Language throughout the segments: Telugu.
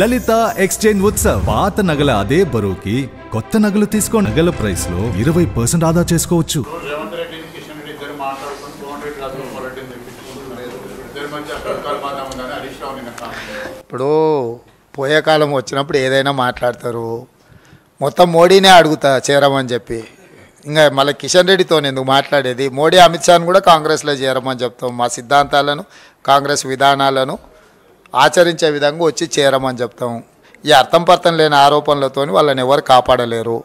లలిత ఎక్స్చేంజ్ ఉత్సవ్ పాత నగల అదే బరువుకి కొత్త నగలు తీసుకో నగల ప్రైస్ లో ఇరవై పర్సెంట్ ఆదా చేసుకోవచ్చు ఇప్పుడు పోయే కాలం వచ్చినప్పుడు ఏదైనా మాట్లాడతారు మొత్తం మోడీనే అడుగుతా చేరమని చెప్పి ఇంకా మళ్ళీ కిషన్ రెడ్డితో ఎందుకు మాట్లాడేది మోడీ అమిత్ షాను కూడా కాంగ్రెస్లో చేరమని చెప్తాం మా సిద్ధాంతాలను కాంగ్రెస్ విధానాలను ఆచరించే విధంగా వచ్చి చేరమని చెప్తాం ఈ అర్థం పర్థం లేని ఆరోపణలతో వాళ్ళని ఎవరు కాపాడలేరు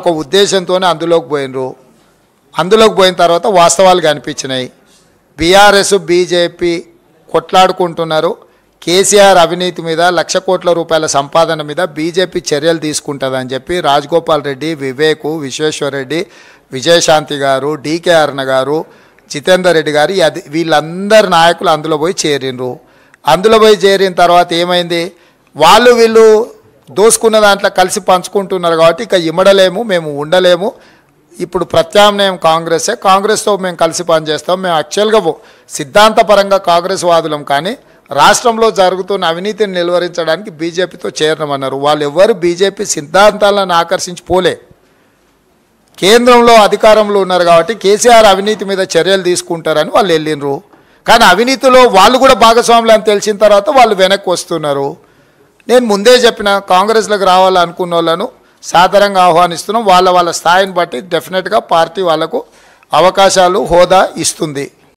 ఒక ఉద్దేశంతోనే అందులోకి పోయినరు అందులోకి పోయిన తర్వాత వాస్తవాలు కనిపించినాయి బీఆర్ఎస్ బీజేపీ కొట్లాడుకుంటున్నారు కేసీఆర్ అవినీతి మీద లక్ష కోట్ల రూపాయల సంపాదన మీద బీజేపీ చర్యలు తీసుకుంటుందని చెప్పి రాజగోపాల్ రెడ్డి వివేక్ విశ్వేశ్వరరెడ్డి విజయశాంతి గారు డీకే అరుణ గారు జితేందర్ రెడ్డి గారు అది వీళ్ళందరి నాయకులు అందులో పోయి చేరిండ్రు అందులో పోయి చేరిన తర్వాత ఏమైంది వాళ్ళు వీళ్ళు దోసుకున్న దాంట్లో కలిసి పంచుకుంటున్నారు కాబట్టి ఇక ఇమ్మడలేము మేము ఉండలేము ఇప్పుడు ప్రత్యామ్నాయం కాంగ్రెసే కాంగ్రెస్తో మేము కలిసి పనిచేస్తాం మేము యాక్చువల్గా సిద్ధాంతపరంగా కాంగ్రెస్ వాదులం కానీ రాష్ట్రంలో జరుగుతున్న అవినీతిని నిలువరించడానికి బీజేపీతో చేరమన్నారు వాళ్ళు ఎవరు బీజేపీ సిద్ధాంతాలను ఆకర్షించి పోలే కేంద్రంలో అధికారంలో ఉన్నారు కాబట్టి కేసీఆర్ అవినీతి మీద చర్యలు తీసుకుంటారని వాళ్ళు వెళ్ళినరు కానీ అవినీతిలో వాళ్ళు కూడా భాగస్వాములు అని తెలిసిన తర్వాత వాళ్ళు వెనక్కి వస్తున్నారు నేను ముందే చెప్పిన కాంగ్రెస్లకు రావాలనుకున్న వాళ్ళను సాధారణంగా ఆహ్వానిస్తున్నాం వాళ్ళ వాళ్ళ స్థాయిని బట్టి డెఫినెట్గా పార్టీ వాళ్లకు అవకాశాలు హోదా ఇస్తుంది